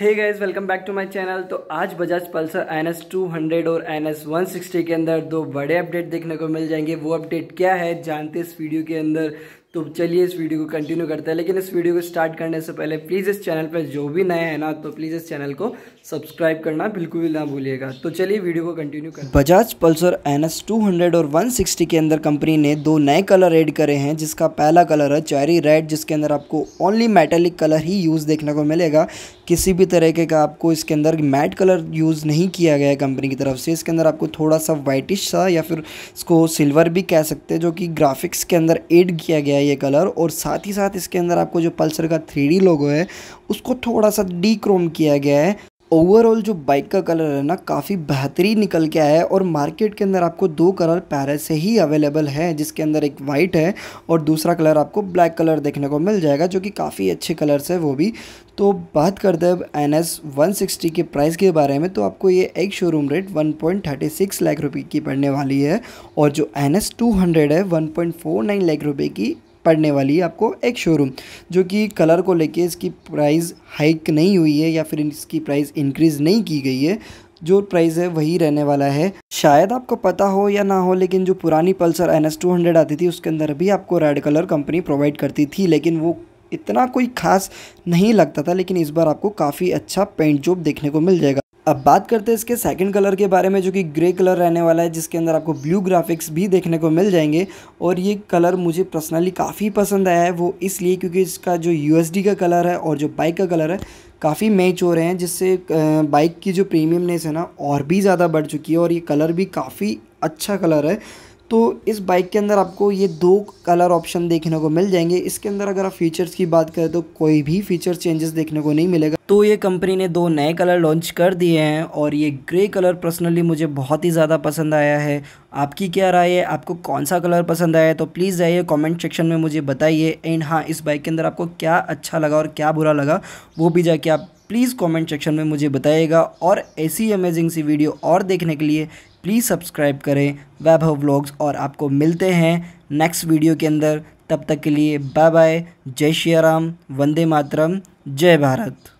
hey guys welcome back to my channel तो आज Bajaj Pulsar N S two hundred और N S one sixty के अंदर दो बड़े अपडेट देखने को मिल जाएंगे वो अपडेट क्या है जानते इस वीडियो के अंदर तो चलिए इस वीडियो को कंटिन्यू करते हैं लेकिन इस वीडियो को स्टार्ट करने से पहले प्लीज़ इस चैनल पर जो भी नया है ना तो प्लीज़ इस चैनल को सब्सक्राइब करना बिल्कुल भी ना भूलिएगा तो चलिए वीडियो को कंटिन्यू करें Bajaj Pulsar N S two hundred और वन सिक्सटी के अंदर कंपनी ने दो नए कलर एड करे हैं जिसका पहला कलर है चैरी रेड जिसके अंदर आपको ओनली मेटेलिक कलर ही यूज़ देखने को मिलेगा किसी भी तरीके का आपको इसके अंदर मैट कलर यूज़ नहीं किया गया है कंपनी की तरफ से इसके अंदर आपको थोड़ा सा वाइटिश सा या फिर इसको सिल्वर भी कह सकते हैं जो कि ग्राफिक्स के अंदर एड किया गया है है ये कलर और साथ ही साथ इसके अंदर आपको जो पल्सर का थ्री लोगो है उसको थोड़ा सा डी किया गया है ओवरऑल जो बाइक का कलर है ना काफ़ी बेहतरीन निकल के आया है और मार्केट के अंदर आपको दो कलर पैरस से ही अवेलेबल है जिसके अंदर एक वाइट है और दूसरा कलर आपको ब्लैक कलर देखने को मिल जाएगा जो कि काफ़ी अच्छे कलर्स है वो भी तो बात करते हैं एन एस वन के प्राइस के बारे में तो आपको ये एक showroom rate one point lakh रुपये की पड़ने वाली है और जो एन एस है वन पॉइंट लाख रुपये की पड़ने वाली है आपको एक शोरूम जो कि कलर को लेके इसकी प्राइस हाइक नहीं हुई है या फिर इसकी प्राइस इंक्रीज़ नहीं की गई है जो प्राइस है वही रहने वाला है शायद आपको पता हो या ना हो लेकिन जो पुरानी Pulsar N S two hundred आती थी उसके अंदर भी आपको रेड कलर कंपनी प्रोवाइड करती थी लेकिन वो इतना कोई खास नहीं लगता था लेकिन इस बार आपको काफ़ी अच्छा पेंट जॉब देखने को मिल जाएगा अब बात करते हैं इसके सेकंड कलर के बारे में जो कि ग्रे कलर रहने वाला है जिसके अंदर आपको ब्लू ग्राफिक्स भी देखने को मिल जाएंगे और ये कलर मुझे पर्सनली काफ़ी पसंद आया है वो इसलिए क्योंकि इसका जो यू का कलर है और जो बाइक का कलर है काफ़ी मैच हो रहे हैं जिससे बाइक की जो प्रीमियमनेस है ना और भी ज़्यादा बढ़ चुकी है और ये कलर भी काफ़ी अच्छा कलर है तो इस बाइक के अंदर आपको ये दो कलर ऑप्शन देखने को मिल जाएंगे इसके अंदर अगर आप फीचर्स की बात करें तो कोई भी फीचर चेंजेस देखने को नहीं मिलेगा तो ये कंपनी ने दो नए कलर लॉन्च कर दिए हैं और ये ग्रे कलर पर्सनली मुझे बहुत ही ज़्यादा पसंद आया है आपकी क्या राय है आपको कौन सा कलर पसंद आया है तो प्लीज़ जाइए कमेंट सेक्शन में मुझे बताइए एंड हाँ इस बाइक के अंदर आपको क्या अच्छा लगा और क्या बुरा लगा वो भी जाके आप प्लीज़ कमेंट सेक्शन में मुझे बताइएगा और ऐसी अमेजिंग सी वीडियो और देखने के लिए प्लीज़ सब्सक्राइब करें वैभव व्लॉग्स और आपको मिलते हैं नेक्स्ट वीडियो के अंदर तब तक के लिए बाय बाय जय श्री राम वंदे मातरम जय भारत